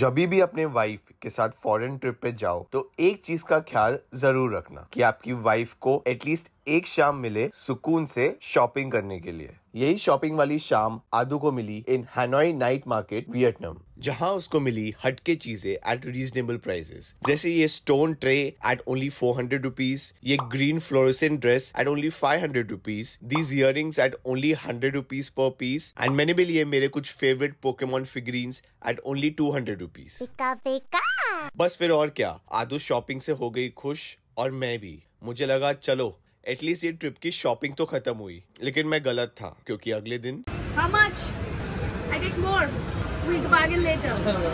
जब भी अपने वाइफ के साथ फॉरेन ट्रिप पे जाओ तो एक चीज का ख्याल जरूर रखना कि आपकी वाइफ को एटलीस्ट एक शाम मिले सुकून से शॉपिंग करने के लिए यही शॉपिंग वाली शाम आदू को मिली in Hanoi night market Vietnam जहां उसको मिली हटके चीजें एट रीजनेबल प्राइसेस जैसे ये stone tray at only four hundred rupees ये green fluorescent dress at only five hundred rupees these ear at only hundred rupees per piece and मैंने भी लिए मेरे कुछ favourite Pokemon figurine at only two hundred rupees बस फिर और क्या आदू शॉपिंग से हो गई खुश और मैं भी मुझे लगा चलो एटलीस्ट ये ट्रिप की शॉपिंग तो खत्म हुई लेकिन मैं गलत था क्योंकि अगले दिन How much? I get more. We'll bargain later.